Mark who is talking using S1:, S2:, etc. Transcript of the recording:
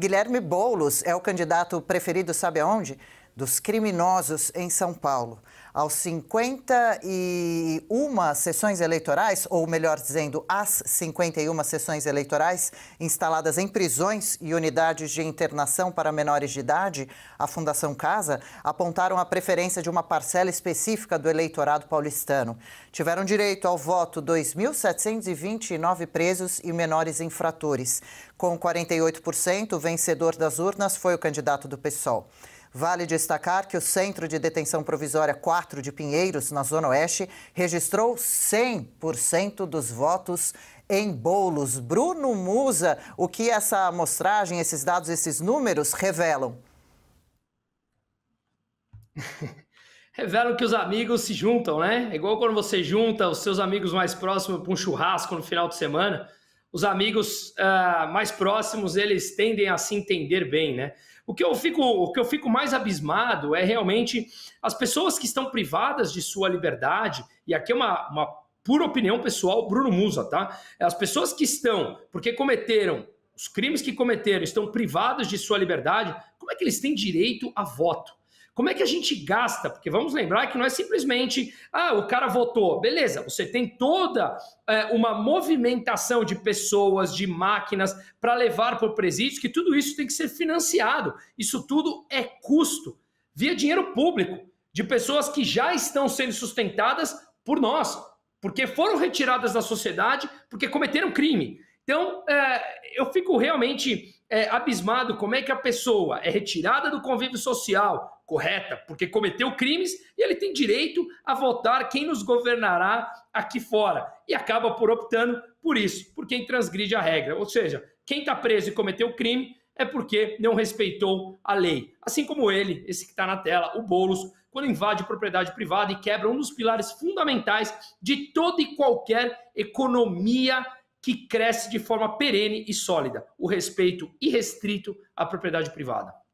S1: Guilherme Boulos é o candidato preferido, sabe aonde? dos criminosos em São Paulo. Aos 51 sessões eleitorais, ou melhor dizendo, as 51 sessões eleitorais instaladas em prisões e unidades de internação para menores de idade, a Fundação Casa apontaram a preferência de uma parcela específica do eleitorado paulistano. Tiveram direito ao voto 2.729 presos e menores infratores. Com 48%, o vencedor das urnas foi o candidato do PSOL. Vale destacar que o Centro de Detenção Provisória 4 de Pinheiros, na Zona Oeste, registrou 100% dos votos em bolos. Bruno Musa, o que essa amostragem, esses dados, esses números revelam?
S2: revelam que os amigos se juntam, né? É igual quando você junta os seus amigos mais próximos para um churrasco no final de semana os amigos uh, mais próximos eles tendem a se entender bem, né? O que, eu fico, o que eu fico mais abismado é realmente as pessoas que estão privadas de sua liberdade, e aqui é uma, uma pura opinião pessoal, Bruno Musa, tá? É as pessoas que estão, porque cometeram os crimes que cometeram, estão privadas de sua liberdade, como é que eles têm direito a voto? Como é que a gente gasta? Porque vamos lembrar que não é simplesmente, ah, o cara votou. Beleza, você tem toda é, uma movimentação de pessoas, de máquinas para levar para o presídio, que tudo isso tem que ser financiado. Isso tudo é custo, via dinheiro público, de pessoas que já estão sendo sustentadas por nós, porque foram retiradas da sociedade, porque cometeram crime. Então, é, eu fico realmente é, abismado como é que a pessoa é retirada do convívio social, correta, porque cometeu crimes e ele tem direito a votar quem nos governará aqui fora. E acaba por optando por isso, por quem transgride a regra. Ou seja, quem está preso e cometeu crime é porque não respeitou a lei. Assim como ele, esse que está na tela, o Boulos, quando invade propriedade privada e quebra um dos pilares fundamentais de toda e qualquer economia que cresce de forma perene e sólida, o respeito irrestrito à propriedade privada.